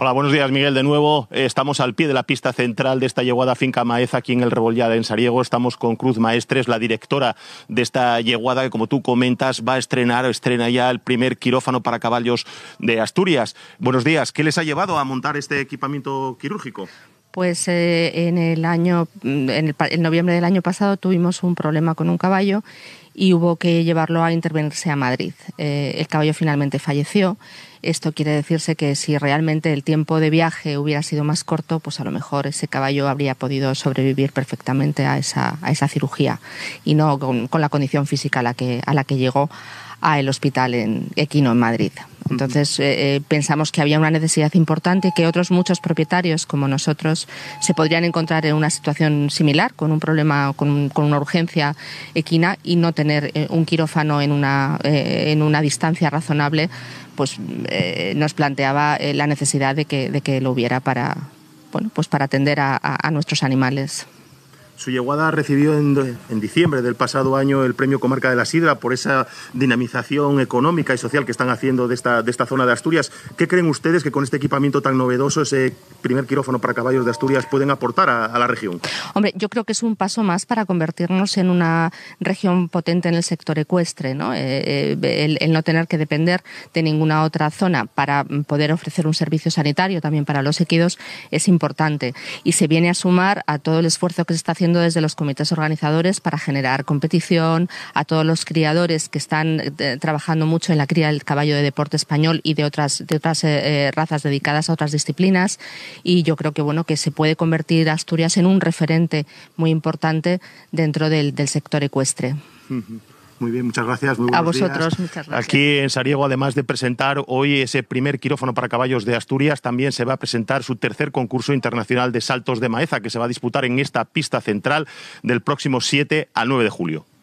Hola, buenos días, Miguel. De nuevo, eh, estamos al pie de la pista central de esta yeguada Finca Maez aquí en el Rebollar, en Sariego. Estamos con Cruz Maestres, la directora de esta yeguada que, como tú comentas, va a estrenar, o estrena ya el primer quirófano para caballos de Asturias. Buenos días. ¿Qué les ha llevado a montar este equipamiento quirúrgico? pues eh, en el año, en, el, noviembre del año pasado tuvimos un problema con un caballo y hubo que llevarlo a intervenirse a Madrid. Eh, el caballo finalmente falleció. Esto quiere decirse que si realmente el tiempo de viaje hubiera sido más corto, pues a lo mejor ese caballo habría podido sobrevivir perfectamente a esa, cirugía y no con, la condición física a la que, a la que llegó al hospital en Equino, en Madrid. Entonces eh, eh, pensamos que había una necesidad importante que otros muchos propietarios como nosotros se podrían encontrar en una situación similar, con un problema, con, con una urgencia equina y no tener eh, un quirófano en una, en una distancia razonable, pues nos planteaba la necesidad de que, de que lo hubiera para, bueno, pues para atender a nuestros animales. Su llegada recibió en, diciembre del pasado año el premio Comarca de la Sidra por esa dinamización económica y social que están haciendo de esta, de esta zona de Asturias. ¿Qué creen ustedes que con este equipamiento tan novedoso, ese primer quirófano para caballos de Asturias, pueden aportar a, la región? Hombre, yo creo que es un paso más para convertirnos en una región potente en el sector ecuestre, ¿no? Eh, eh, el, el no tener que depender de ninguna otra zona para poder ofrecer un servicio sanitario también para los equidos es importante. Y se viene a sumar a todo el esfuerzo que se está haciendo desde los comités organizadores para generar competición, a todos los criadores que están eh, trabajando mucho en la cría del caballo de deporte español y de otras, de otras eh, eh, razas dedicadas a otras disciplinas. Y yo creo que, bueno, que se puede convertir Asturias en un referente muy importante dentro del, sector ecuestre. Muy bien, muchas gracias. Muy a vosotros, muchas gracias. Aquí en Sariego, además de presentar hoy ese primer quirófano para caballos de Asturias, también se va a presentar su tercer concurso internacional de saltos de maeza que se va a disputar en esta pista central del próximo 7 al 9 de julio.